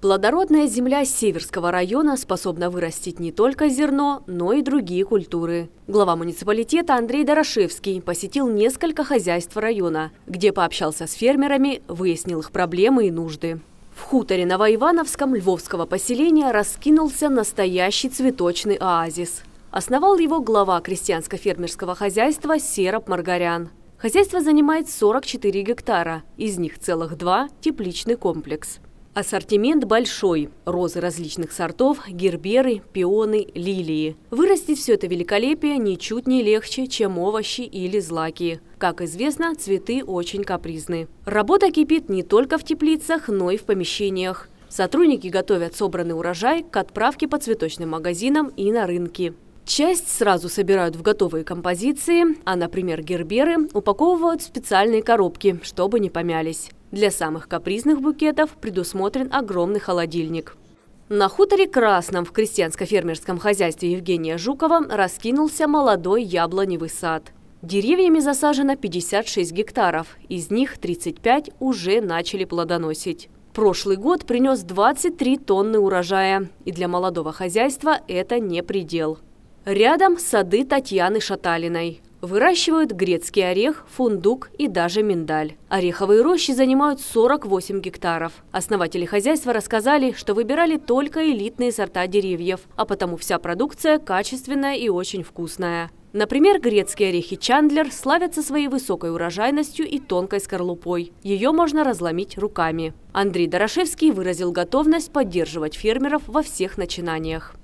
Плодородная земля Северского района способна вырастить не только зерно, но и другие культуры. Глава муниципалитета Андрей Дорошевский посетил несколько хозяйств района, где пообщался с фермерами, выяснил их проблемы и нужды. В хуторе Новоивановском львовского поселения раскинулся настоящий цветочный оазис. Основал его глава крестьянско-фермерского хозяйства Сероб Маргарян. Хозяйство занимает 44 гектара, из них целых два – тепличный комплекс – Ассортимент большой. Розы различных сортов, герберы, пионы, лилии. Вырастить все это великолепие ничуть не легче, чем овощи или злаки. Как известно, цветы очень капризны. Работа кипит не только в теплицах, но и в помещениях. Сотрудники готовят собранный урожай к отправке по цветочным магазинам и на рынки. Часть сразу собирают в готовые композиции, а, например, герберы упаковывают в специальные коробки, чтобы не помялись. Для самых капризных букетов предусмотрен огромный холодильник. На хуторе Красном в крестьянско-фермерском хозяйстве Евгения Жукова раскинулся молодой яблоневый сад. Деревьями засажено 56 гектаров, из них 35 уже начали плодоносить. Прошлый год принес 23 тонны урожая, и для молодого хозяйства это не предел. Рядом сады Татьяны Шаталиной. Выращивают грецкий орех, фундук и даже миндаль. Ореховые рощи занимают 48 гектаров. Основатели хозяйства рассказали, что выбирали только элитные сорта деревьев, а потому вся продукция качественная и очень вкусная. Например, грецкие орехи Чандлер славятся своей высокой урожайностью и тонкой скорлупой. Ее можно разломить руками. Андрей Дорошевский выразил готовность поддерживать фермеров во всех начинаниях.